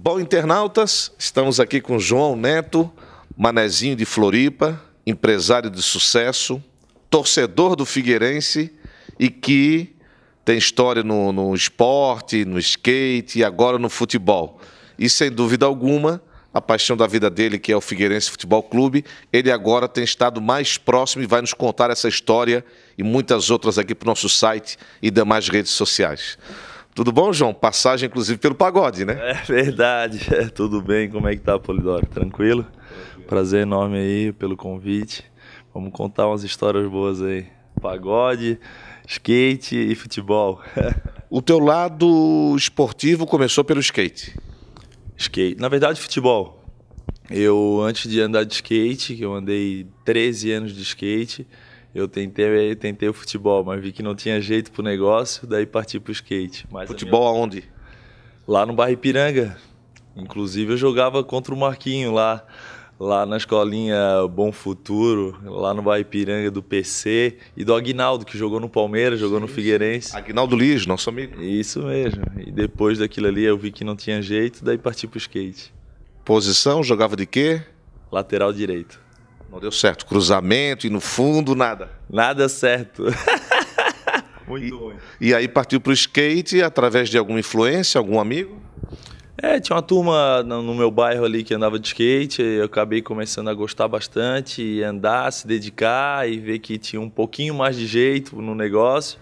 Bom, internautas, estamos aqui com João Neto, manezinho de Floripa, empresário de sucesso, torcedor do Figueirense e que tem história no, no esporte, no skate e agora no futebol. E sem dúvida alguma, a paixão da vida dele, que é o Figueirense Futebol Clube, ele agora tem estado mais próximo e vai nos contar essa história e muitas outras aqui para o nosso site e demais redes sociais. Tudo bom, João? Passagem, inclusive, pelo pagode, né? É verdade. É, tudo bem? Como é que tá, Polidoro? Tranquilo? Prazer enorme aí pelo convite. Vamos contar umas histórias boas aí. Pagode, skate e futebol. o teu lado esportivo começou pelo skate? Skate. Na verdade, futebol. Eu, antes de andar de skate, que eu andei 13 anos de skate, eu tentei, tentei o futebol, mas vi que não tinha jeito pro negócio, daí parti pro skate. Mas futebol minha... aonde? Lá no Barra Ipiranga. Inclusive eu jogava contra o Marquinho lá, lá na escolinha Bom Futuro, lá no Barra Ipiranga do PC e do Agnaldo que jogou no Palmeiras, jogou no Figueirense. Agnaldo Lijo, nosso amigo. Isso mesmo. E depois daquilo ali eu vi que não tinha jeito, daí parti pro skate. Posição, jogava de quê? Lateral direito. Não deu certo. Cruzamento e no fundo, nada. Nada certo. Muito e, ruim. E aí partiu para o skate através de alguma influência, algum amigo? É, tinha uma turma no meu bairro ali que andava de skate, eu acabei começando a gostar bastante, e andar, se dedicar e ver que tinha um pouquinho mais de jeito no negócio.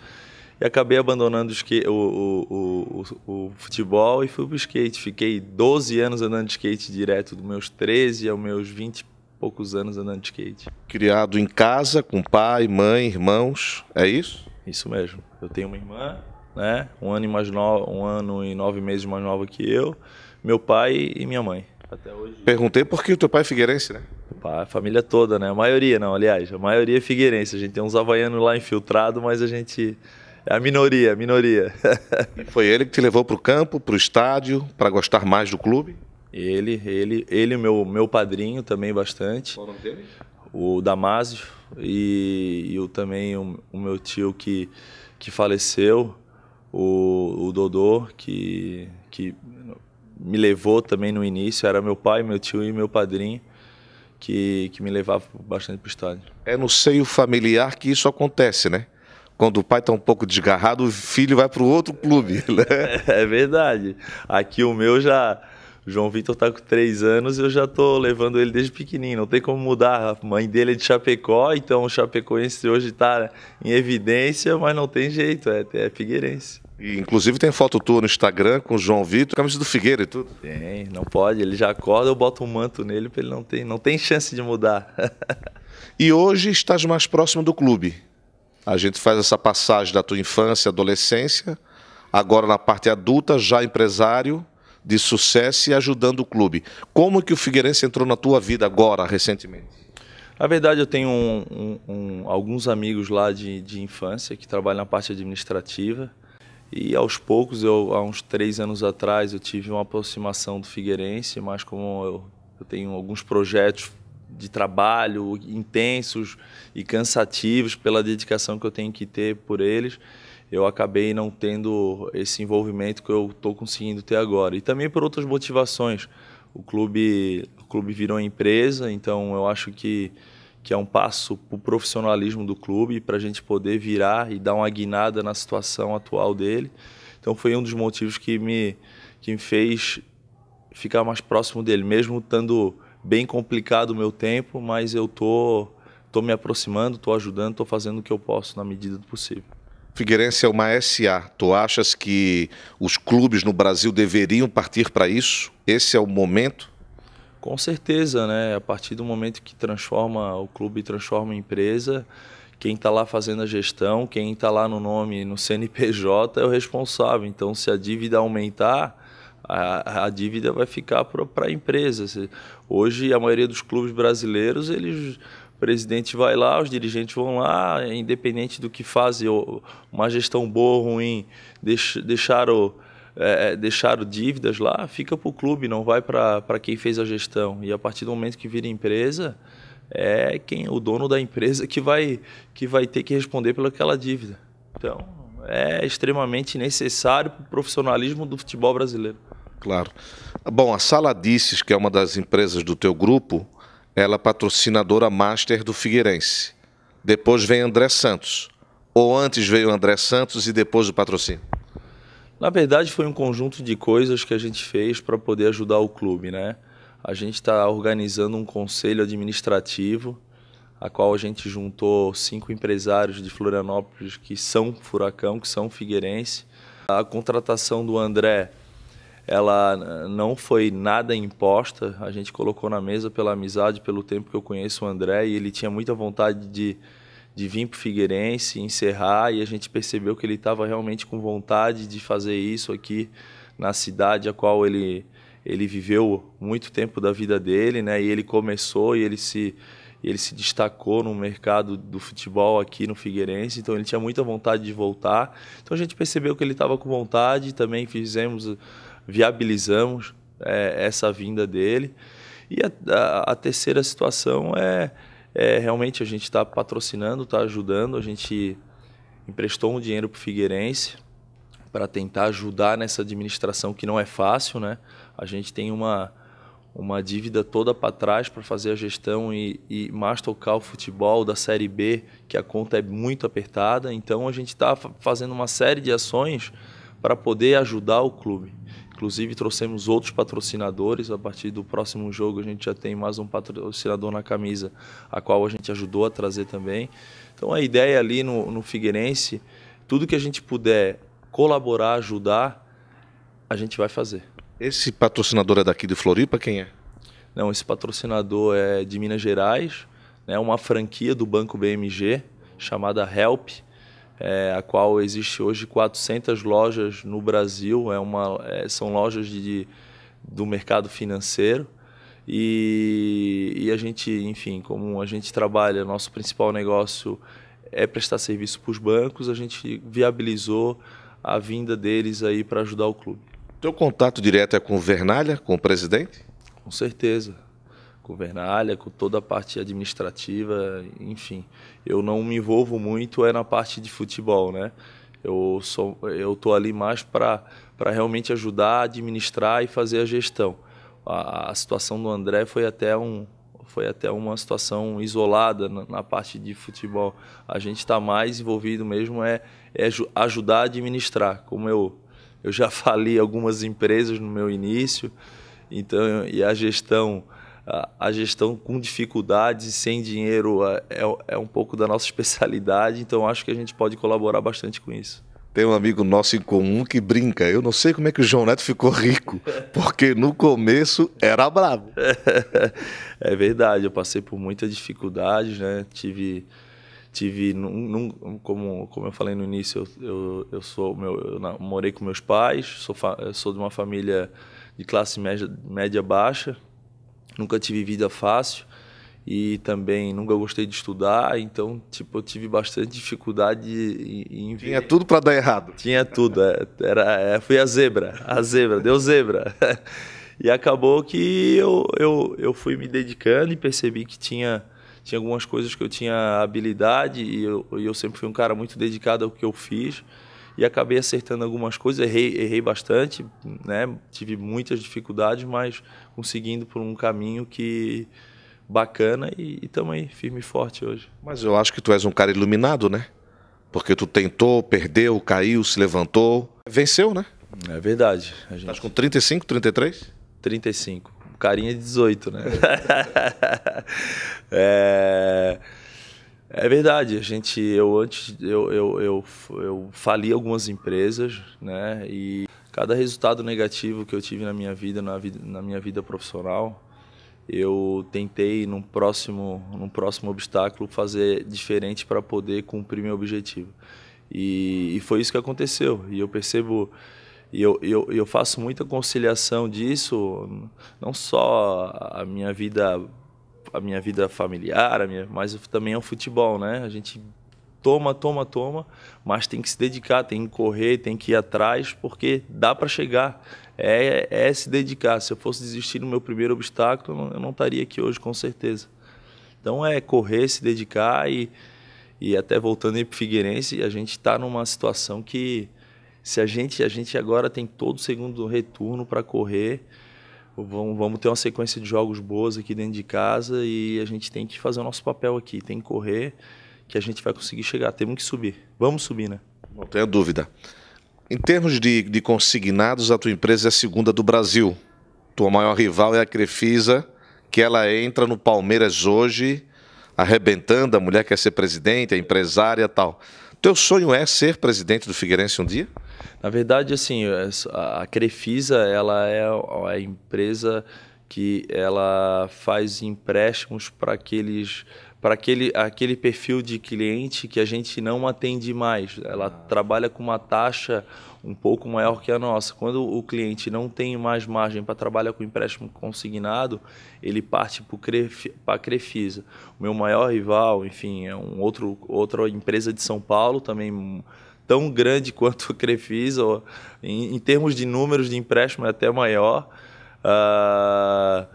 E acabei abandonando o, skate, o, o, o futebol e fui o skate. Fiquei 12 anos andando de skate direto, dos meus 13 aos meus 20 poucos anos andando de skate. Criado em casa, com pai, mãe, irmãos, é isso? Isso mesmo. Eu tenho uma irmã, né? Um ano e, mais no... um ano e nove meses mais nova que eu, meu pai e minha mãe. Até hoje. Perguntei por que o teu pai é figueirense, né? a família toda, né? A maioria não, aliás, a maioria é figueirense. A gente tem uns havaianos lá infiltrado, mas a gente é a minoria, a minoria. e foi ele que te levou para o campo, para o estádio, para gostar mais do clube? Ele, ele, ele meu, meu padrinho também bastante. Qual o nome dele? O Damásio e, e o, também o, o, meu tio que, que faleceu, o, o Dodô, que, que me levou também no início. Era meu pai, meu tio e meu padrinho. Que, que, me levava bastante para o estádio. É no seio familiar que isso acontece, né? Quando o pai está um pouco desgarrado, o filho vai para o outro clube. Né? É, é, verdade. Aqui o meu já João Vitor tá com três anos e eu já tô levando ele desde pequenininho, não tem como mudar. A mãe dele é de Chapecó, então o chapecoense hoje tá em evidência, mas não tem jeito, é, é figueirense. E, inclusive tem foto tua no Instagram com o João Vitor, camisa do Figueira e tudo. Tem, não pode, ele já acorda, eu boto um manto nele para ele não ter, não tem chance de mudar. e hoje estás mais próximo do clube. A gente faz essa passagem da tua infância, adolescência, agora na parte adulta, já empresário, de sucesso e ajudando o clube. Como que o Figueirense entrou na tua vida agora, recentemente? Na verdade, eu tenho um, um, um, alguns amigos lá de, de infância que trabalham na parte administrativa. E aos poucos, eu, há uns três anos atrás, eu tive uma aproximação do Figueirense, mas como eu, eu tenho alguns projetos de trabalho intensos e cansativos pela dedicação que eu tenho que ter por eles, eu acabei não tendo esse envolvimento que eu estou conseguindo ter agora. E também por outras motivações. O clube, o clube virou empresa, então eu acho que, que é um passo para o profissionalismo do clube, para a gente poder virar e dar uma guinada na situação atual dele. Então foi um dos motivos que me, que me fez ficar mais próximo dele, mesmo estando bem complicado o meu tempo, mas eu tô, tô me aproximando, tô ajudando, tô fazendo o que eu posso na medida do possível. Figueirense é uma SA. Tu achas que os clubes no Brasil deveriam partir para isso? Esse é o momento? Com certeza, né? A partir do momento que transforma o clube transforma em empresa, quem está lá fazendo a gestão, quem está lá no nome, no CNPJ, é o responsável. Então, se a dívida aumentar, a, a dívida vai ficar para a empresa. Hoje, a maioria dos clubes brasileiros, eles o presidente vai lá, os dirigentes vão lá, independente do que fazem, uma gestão boa ou ruim, deixaram, é, é, deixaram dívidas lá, fica para o clube, não vai para quem fez a gestão. E a partir do momento que vira empresa, é quem o dono da empresa que vai, que vai ter que responder pelaquela dívida. Então, é extremamente necessário para o profissionalismo do futebol brasileiro. Claro. Bom, a Saladices, que é uma das empresas do teu grupo, ela é patrocinadora master do Figueirense. Depois vem André Santos. Ou antes veio André Santos e depois o patrocínio? Na verdade, foi um conjunto de coisas que a gente fez para poder ajudar o clube, né? A gente está organizando um conselho administrativo, a qual a gente juntou cinco empresários de Florianópolis que são Furacão, que são Figueirense. A contratação do André ela eh, não foi nada imposta. A gente colocou na mesa pela amizade, pelo tempo que eu conheço o André, e ele tinha muita vontade de, de vir para o Figueirense, encerrar, e a gente percebeu que ele estava realmente com vontade de fazer isso aqui na cidade a qual ele, ele viveu muito tempo da vida dele, né? E ele começou e ele se ele se destacou no mercado do futebol aqui no Figueirense, então ele tinha muita vontade de voltar. Então a gente percebeu que ele estava com vontade, também fizemos viabilizamos é, essa vinda dele. E a, a, a terceira situação é, é, realmente a gente está patrocinando, está ajudando, a gente emprestou um dinheiro para o Figueirense para tentar ajudar nessa administração que não é fácil, né? A gente tem uma, uma dívida toda para trás para fazer a gestão e, e mais tocar o futebol da Série B, que a conta é muito apertada. Então a gente está fazendo uma série de ações para poder ajudar o clube. Inclusive trouxemos outros patrocinadores. A partir do próximo jogo a gente já tem mais um patrocinador na camisa, a qual a gente ajudou a trazer também. Então a ideia ali no, no Figueirense, tudo que a gente puder colaborar, ajudar, a gente vai fazer. Esse patrocinador é daqui de Floripa, quem é? Não, esse patrocinador é de Minas Gerais, né, uma franquia do Banco BMG chamada Help é, a qual existe hoje 400 lojas no Brasil, é uma, é, são lojas de, de, do mercado financeiro. E, e, a gente, enfim, como a gente trabalha, nosso principal negócio é prestar serviço para os bancos, a gente viabilizou a vinda deles aí para ajudar o clube. Teu contato direto é com o Vernalha, com o presidente? Com certeza com Vernalha, com toda a parte administrativa, enfim. Eu não me envolvo muito é na parte de futebol, né? Eu sou, eu tô ali mais para para realmente ajudar, administrar e fazer a gestão. A, a, situação do André foi até um foi até uma situação isolada na, na parte de futebol. A gente está mais envolvido mesmo é, é ajudar a administrar. Como eu eu já falei algumas empresas no meu início, então e a gestão a, gestão com dificuldades, sem dinheiro, é, é, é um pouco da nossa especialidade, então acho que a gente pode colaborar bastante com isso. Tem um amigo nosso em comum que brinca. Eu não sei como é que o João Neto ficou rico, porque no começo era bravo. É verdade, eu passei por muitas dificuldades, né? Tive, tive num, num, como, como eu falei no início, eu, eu, eu sou meu, eu morei com meus pais, sou, fa, sou de uma família de classe média, média baixa, nunca tive vida fácil e também nunca gostei de estudar, então tipo eu tive bastante dificuldade em, em tinha tudo para dar errado. Tinha tudo, é, era é, fui a zebra, a zebra, deu zebra. e acabou que eu, eu, eu fui me dedicando e percebi que tinha tinha algumas coisas que eu tinha habilidade e eu, eu sempre fui um cara muito dedicado ao que eu fiz e acabei acertando algumas coisas, errei, errei bastante, né? Tive muitas dificuldades, mas conseguindo por um caminho que bacana e estamos aí, firme e forte hoje. Mas eu acho que tu és um cara iluminado, né? Porque tu tentou, perdeu, caiu, se levantou, venceu, né? É verdade. A tá gente... Estás com 35, 33? 35. Carinha de 18, né? é... É verdade, a gente, eu antes, eu, eu, eu, eu fali algumas empresas, né, e cada resultado negativo que eu tive na minha vida, na, vida, na minha vida profissional, eu tentei num próximo, no próximo obstáculo fazer diferente para poder cumprir meu objetivo. E, e, foi isso que aconteceu. E eu percebo, e eu, eu, eu faço muita conciliação disso, não só a minha vida a minha vida familiar, a minha, mas também é o futebol, né? A gente toma, toma, toma, mas tem que se dedicar, tem que correr, tem que ir atrás, porque dá para chegar. É, é se dedicar. Se eu fosse desistir no meu primeiro obstáculo, eu não estaria aqui hoje, com certeza. Então é correr, se dedicar e, e até voltando aí para Figueirense, a gente está numa situação que se a gente a gente agora tem todo o segundo retorno para correr vamos ter uma sequência de jogos boas aqui dentro de casa e a gente tem que fazer o nosso papel aqui, tem que correr, que a gente vai conseguir chegar. Temos que subir. Vamos subir, né? Não tenho dúvida. Em termos de, de consignados, a tua empresa é a segunda do Brasil. Tua maior rival é a Crefisa, que ela entra no Palmeiras hoje, arrebentando, a mulher quer ser presidente, é empresária tal. Teu sonho é ser presidente do Figueirense um dia? Na verdade, assim, a Crefisa ela é a empresa que ela faz empréstimos para aqueles para aquele, aquele perfil de cliente que a gente não atende mais. Ela ah. trabalha com uma taxa um pouco maior que a nossa. Quando o cliente não tem mais margem para trabalhar com empréstimo consignado, ele parte para a Crefisa. O meu maior rival, enfim, é um outro, outra empresa de São Paulo, também tão grande quanto o Crefisa, ou, em, em, termos de números de empréstimo é até maior. Uh,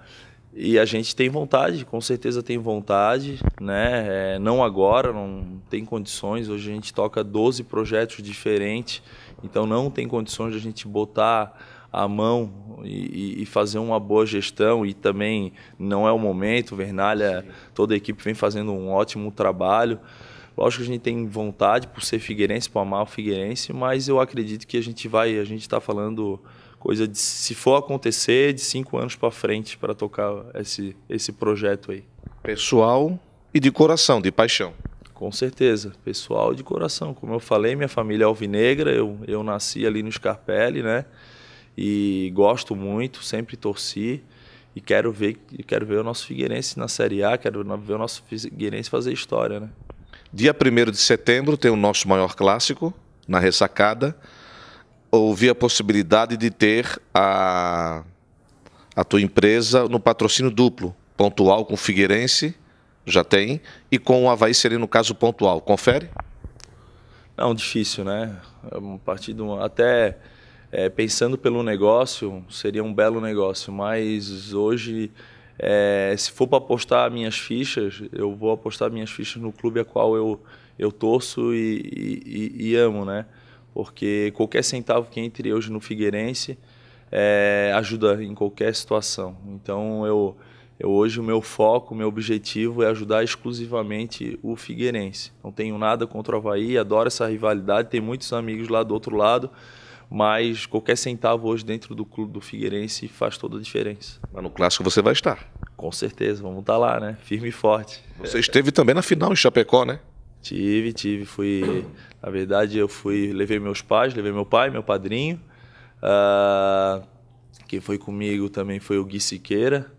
e a gente tem vontade, com certeza tem vontade, né? É, não agora, não tem condições. Hoje a gente toca 12 projetos diferentes, então não tem condições de a gente botar a mão e, e, fazer uma boa gestão e também não é o momento. Vernalha, Sim. toda a equipe vem fazendo um ótimo trabalho. Lógico que a gente tem vontade por ser figueirense, por amar o figueirense, mas eu acredito que a gente vai, a gente está falando coisa de, se for acontecer, de cinco anos para frente para tocar esse, esse projeto aí. Pessoal e de coração, de paixão. Com certeza, pessoal de coração. Como eu falei, minha família é alvinegra, eu, eu nasci ali no Scarpelli, né? E gosto muito, sempre torci e quero ver, quero ver o nosso Figueirense na Série A, quero ver o nosso Figueirense fazer história, né? Dia 1 de setembro tem o nosso maior clássico, na ressacada. Houve a possibilidade de ter a, a tua empresa no patrocínio duplo, pontual com o Figueirense, já tem, e com o Havaí seria, no caso, pontual. Confere? Não, é difícil, né? A é partir de uma, até é, pensando pelo negócio, seria um belo negócio, mas hoje é, se for para apostar minhas fichas, eu vou apostar minhas fichas no clube a qual eu, eu torço e, e, e amo, né? Porque qualquer centavo que entre hoje no Figueirense é, ajuda em qualquer situação. Então eu, eu hoje o meu foco, o meu objetivo é ajudar exclusivamente o Figueirense. Não tenho nada contra o Havaí, adoro essa rivalidade, tem muitos amigos lá do outro lado. Mas qualquer centavo hoje dentro do clube do Figueirense faz toda a diferença. Mas no clássico você vai estar. Com certeza, vamos estar tá lá, né? Firme e forte. Você esteve também na final em Chapecó, né? Tive, tive. Fui. Na verdade, eu fui. Levei meus pais, levei meu pai, meu padrinho. Uh, quem foi comigo também foi o Gui Siqueira.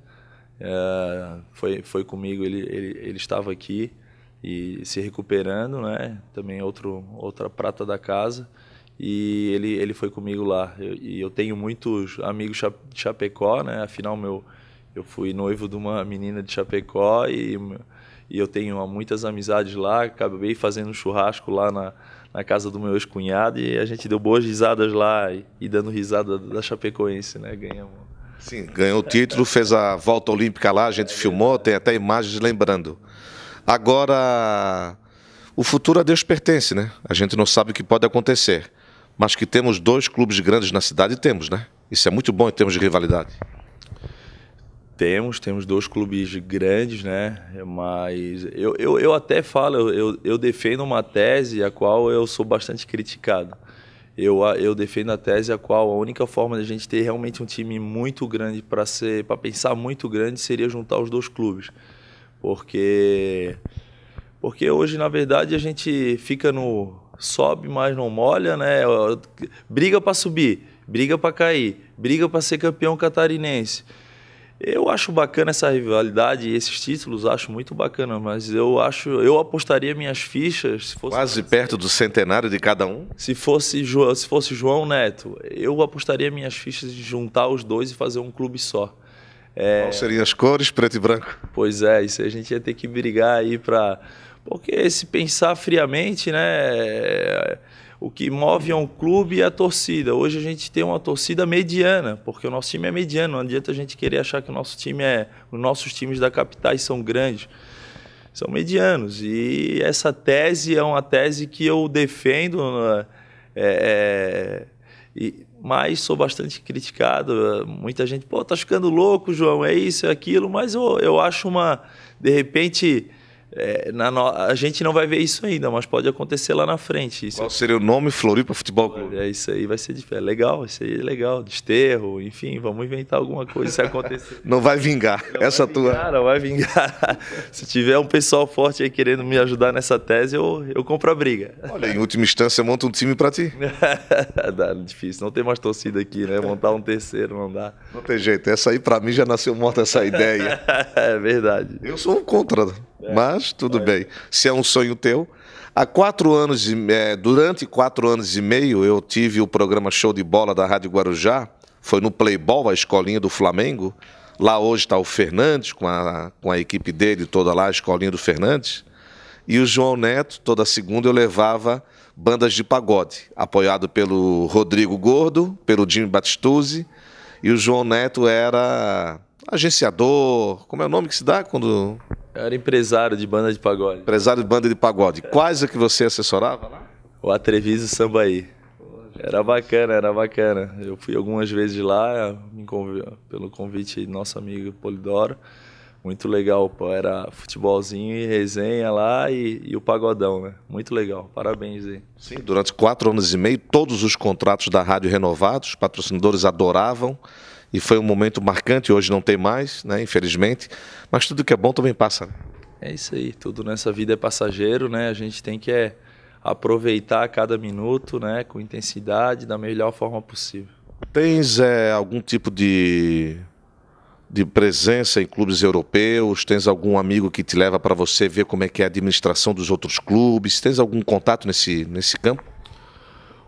Uh, foi, foi comigo, ele, ele, ele estava aqui e se recuperando, né? Também outro, outra prata da casa. E ele, ele foi comigo lá. Eu, e eu tenho muitos amigos de Chapecó, né? Afinal, meu, eu fui noivo de uma menina de Chapecó e, e eu tenho muitas amizades lá. Acabei fazendo um churrasco lá na, na casa do meu ex-cunhado e a gente deu boas risadas lá e, e dando risada da Chapecoense, né? Ganhamos. Sim, ganhou o título, fez a volta olímpica lá, a gente filmou, tem até imagens lembrando. Agora, o futuro a Deus pertence, né? A gente não sabe o que pode acontecer mas que temos dois clubes grandes na cidade, temos, né? Isso é muito bom em termos de rivalidade. Temos, temos dois clubes grandes, né? Mas eu, eu, eu até falo, eu, eu defendo uma tese a qual eu sou bastante criticado. Eu, eu defendo a tese a qual a única forma de a gente ter realmente um time muito grande para ser, para pensar muito grande seria juntar os dois clubes, porque porque hoje na verdade a gente fica no sobe, mas não molha, né? Briga para subir, briga para cair, briga para ser campeão catarinense. Eu acho bacana essa rivalidade e esses títulos, acho muito bacana, mas eu acho, eu apostaria minhas fichas fosse, quase perto do centenário de cada um. Se fosse se fosse João Neto, eu apostaria minhas fichas de juntar os dois e fazer um clube só. É... Qual seriam as cores, preto e branco? Pois é, isso a gente ia ter que brigar aí para porque se pensar friamente, né, o que move é um clube e a torcida. Hoje a gente tem uma torcida mediana, porque o nosso time é mediano. Não adianta a gente querer achar que o nosso time é, os nossos times da capitais são grandes. São medianos. E essa tese é uma tese que eu defendo, é, e, mas sou bastante criticado. Muita gente, pô, tá ficando louco, João, é isso, é aquilo. Mas eu, eu acho uma, de repente é, no... A gente não vai ver isso ainda, mas pode acontecer lá na frente. Isso Qual seria o nome Floripa Futebol Clube? É, isso aí vai ser de... É legal, isso aí é legal. Desterro, enfim, vamos inventar alguma coisa se acontecer. não vai vingar não essa vai vingar, tua. Não vai vingar. se tiver um pessoal forte aí querendo me ajudar nessa tese, eu, eu compro a briga. Olha, em última instância, monta um time para ti. dá, difícil, não tem mais torcida aqui, né? Montar um terceiro não dá. Não tem jeito, essa aí para mim já nasceu morta essa ideia. é verdade. Eu sou um contra é. Mas tudo é. bem. Se é um sonho teu. Há quatro anos, e, é, durante quatro anos e meio, eu tive o programa Show de Bola da Rádio Guarujá. Foi no Playball, a escolinha do Flamengo. Lá hoje está o Fernandes, com a, com a equipe dele toda lá, a escolinha do Fernandes. E o João Neto, toda segunda, eu levava bandas de pagode, apoiado pelo Rodrigo Gordo, pelo Jimmy Batistuzzi. E o João Neto era agenciador. Como é o nome que se dá quando eu era empresário de banda de pagode. Empresário de banda de pagode. É. Quais é que você assessorava lá? O Atreviso Sambaí. Era bacana, era bacana. Eu fui algumas vezes lá, conv... pelo convite do nosso amigo Polidoro. Muito legal, pô. Era futebolzinho e resenha lá e, e, o pagodão, né? Muito legal. Parabéns aí. Sim, durante quatro anos e meio, todos os contratos da rádio renovados, patrocinadores adoravam e foi um momento marcante, hoje não tem mais, né, infelizmente, mas tudo que é bom também passa. Né? É isso aí, tudo nessa vida é passageiro, né? A gente tem que é, aproveitar cada minuto, né, com intensidade, da melhor forma possível. Tens é, algum tipo de de presença em clubes europeus? Tens algum amigo que te leva para você ver como é que é a administração dos outros clubes? Tens algum contato nesse, nesse campo?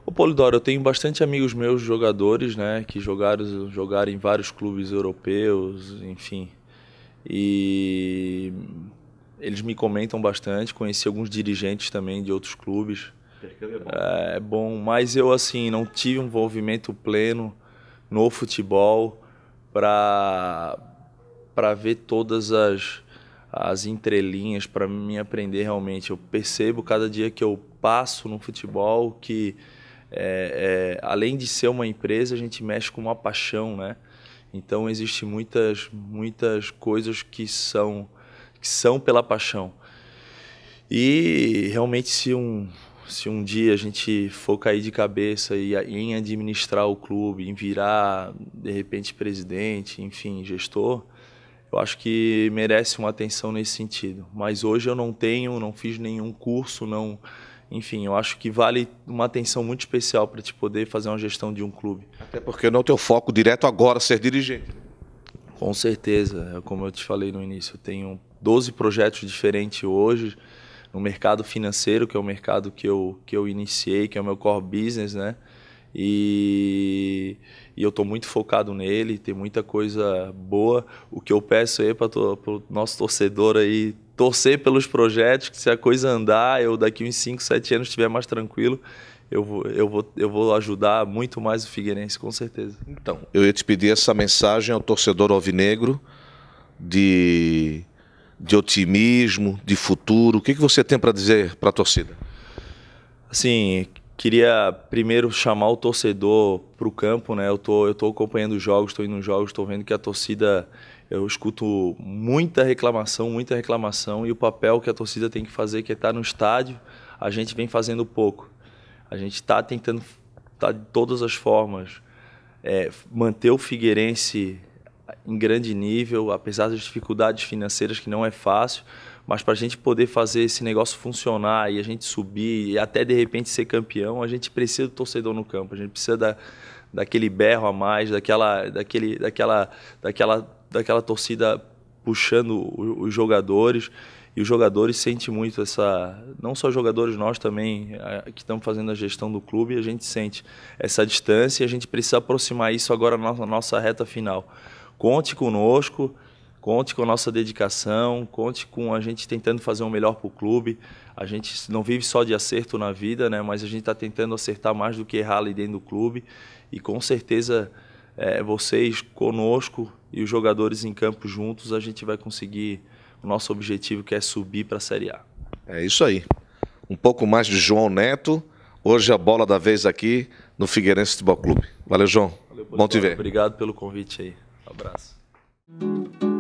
O Polidoro, eu tenho bastante amigos meus jogadores, né, que jogaram, jogaram em vários clubes europeus, enfim. E eles me comentam bastante, conheci alguns dirigentes também de outros clubes. É bom. é bom, mas eu assim não tive um envolvimento pleno no futebol para para ver todas as as entrelinhas para me aprender realmente. Eu percebo cada dia que eu passo no futebol que é, é, além de ser uma empresa, a gente mexe com uma paixão, né? Então existe muitas muitas coisas que são que são pela paixão. E realmente se um se um dia a gente for cair de cabeça e em administrar o clube, em virar de repente presidente, enfim, gestor, eu acho que merece uma atenção nesse sentido. Mas hoje eu não tenho, não fiz nenhum curso, não enfim, eu acho que vale uma atenção muito especial para te poder fazer uma gestão de um clube. Até porque não é o teu foco direto agora ser dirigente. Né? Com certeza, é como eu te falei no início, eu tenho 12 projetos diferentes hoje no mercado financeiro, que é o mercado que eu, que eu iniciei, que é o meu core business, né? E, e eu estou muito focado nele, tem muita coisa boa. O que eu peço aí para o nosso torcedor aí torcer pelos projetos, que se a coisa andar, eu daqui uns 5, 7 anos estiver mais tranquilo, eu vou, eu, vou, eu vou ajudar muito mais o Figueirense, com certeza. Então, eu ia te pedir essa mensagem ao torcedor alvinegro de, de otimismo, de futuro. O que, que você tem para dizer para a torcida? Assim, queria primeiro chamar o torcedor para o campo, né? Eu tô, eu tô acompanhando os jogos, estou indo nos jogos, estou vendo que a torcida eu escuto muita reclamação, muita reclamação, e o papel que a torcida tem que fazer, que é estar tá no estádio, a gente vem fazendo pouco. A gente está tentando, tá de todas as formas, é, manter o Figueirense em grande nível, apesar das dificuldades financeiras, que não é fácil, mas para a gente poder fazer esse negócio funcionar e a gente subir e até de repente ser campeão, a gente precisa do torcedor no campo, a gente precisa da, daquele berro a mais, daquela, daquele, daquela, daquela daquela torcida puxando os jogadores e os jogadores sentem muito essa não só jogadores nós também que estamos fazendo a gestão do clube a gente sente essa distância e a gente precisa aproximar isso agora na nossa reta final conte conosco conte com a nossa dedicação conte com a gente tentando fazer o um melhor para o clube a gente não vive só de acerto na vida né mas a gente está tentando acertar mais do que errar ali dentro do clube e com certeza é, vocês conosco e os jogadores em campo juntos, a gente vai conseguir o nosso objetivo que é subir para a Série A. É isso aí. Um pouco mais de João Neto. Hoje a bola da vez aqui no Figueirense Futebol Clube. Valeu, João. Valeu, Bom te ver. Obrigado pelo convite aí. Um abraço.